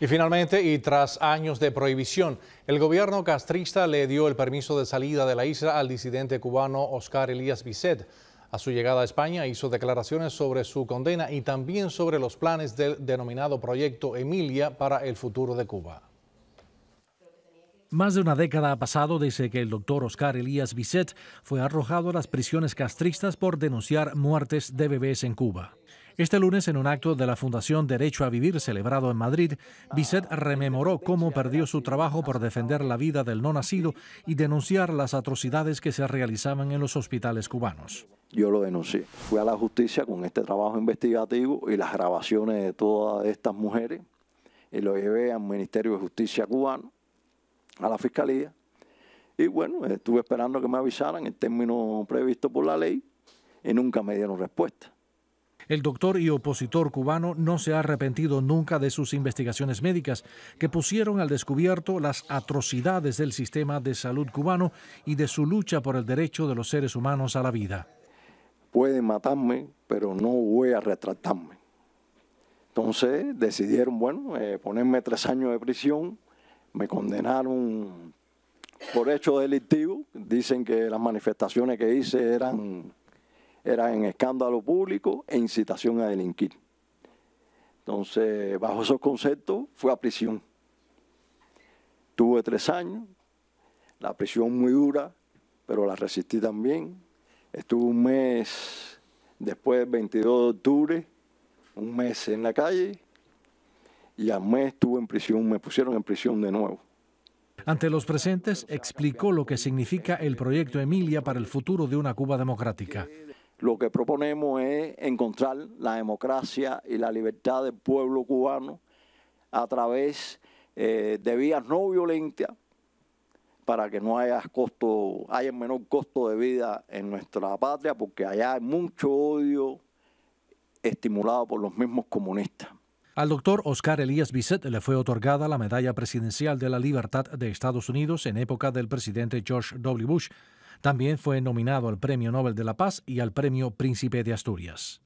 Y finalmente, y tras años de prohibición, el gobierno castrista le dio el permiso de salida de la isla al disidente cubano Oscar Elías Bisset. A su llegada a España hizo declaraciones sobre su condena y también sobre los planes del denominado Proyecto Emilia para el futuro de Cuba. Más de una década ha pasado desde que el doctor Oscar Elías Bisset fue arrojado a las prisiones castristas por denunciar muertes de bebés en Cuba. Este lunes, en un acto de la Fundación Derecho a Vivir celebrado en Madrid, Bisset rememoró cómo perdió su trabajo por defender la vida del no nacido y denunciar las atrocidades que se realizaban en los hospitales cubanos. Yo lo denuncié. Fui a la justicia con este trabajo investigativo y las grabaciones de todas estas mujeres y lo llevé al Ministerio de Justicia cubano, a la Fiscalía. Y bueno, estuve esperando que me avisaran en término previsto por la ley y nunca me dieron respuesta. El doctor y opositor cubano no se ha arrepentido nunca de sus investigaciones médicas, que pusieron al descubierto las atrocidades del sistema de salud cubano y de su lucha por el derecho de los seres humanos a la vida. Pueden matarme, pero no voy a retratarme. Entonces decidieron, bueno, eh, ponerme tres años de prisión, me condenaron por hecho delictivo, dicen que las manifestaciones que hice eran era en escándalo público e incitación a delinquir. Entonces, bajo esos conceptos, fue a prisión. Tuve tres años, la prisión muy dura, pero la resistí también. Estuve un mes después 22 de octubre, un mes en la calle, y al mes estuve en prisión, me pusieron en prisión de nuevo. Ante los presentes explicó lo que significa el proyecto Emilia para el futuro de una Cuba democrática. Lo que proponemos es encontrar la democracia y la libertad del pueblo cubano a través eh, de vías no violentas para que no haya costo, haya menor costo de vida en nuestra patria, porque allá hay mucho odio estimulado por los mismos comunistas. Al doctor Oscar Elías Bisset le fue otorgada la Medalla Presidencial de la Libertad de Estados Unidos en época del presidente George W. Bush. También fue nominado al Premio Nobel de la Paz y al Premio Príncipe de Asturias.